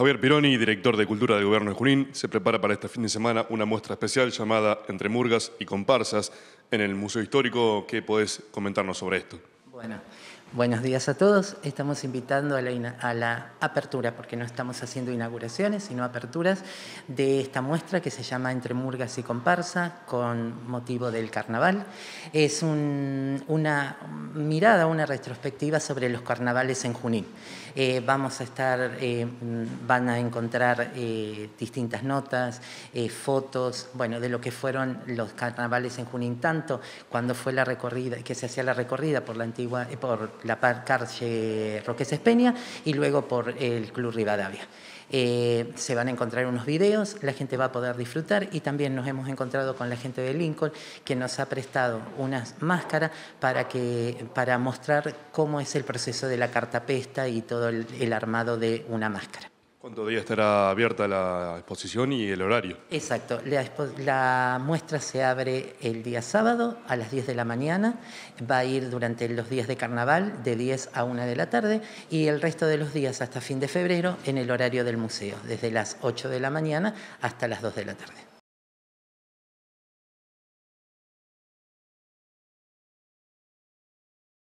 Javier Pironi, director de Cultura del Gobierno de Junín, se prepara para este fin de semana una muestra especial llamada Entre Murgas y Comparsas en el Museo Histórico. ¿Qué podés comentarnos sobre esto? Bueno, buenos días a todos. Estamos invitando a la, apertura, porque no estamos haciendo inauguraciones, sino aperturas de esta muestra que se llama Entre Murgas y Comparsa, con motivo del carnaval. Es una mirada, una retrospectiva sobre los carnavales en Junín. Eh, vamos a estar, eh, van a encontrar eh, distintas notas, fotos, bueno, de lo que fueron los carnavales en Junín, tanto cuando fue la recorrida, que se hacía la recorrida por la antigua, por la calle Roques Espeña y luego por el Club Rivadavia. se van a encontrar unos videos, la gente va a poder disfrutar y también nos hemos encontrado con la gente de Lincoln que nos ha prestado unas máscaras para que para mostrar cómo es el proceso de la cartapesta y todo el, armado de una máscara. ¿Cuántos día estará abierta la exposición y el horario? Exacto, la, la, muestra se abre el día sábado a las 10 de la mañana, va a ir durante los días de carnaval de 10 a 1 de la tarde y el resto de los días hasta fin de febrero en el horario del museo, desde las 8 de la mañana hasta las 2 de la tarde.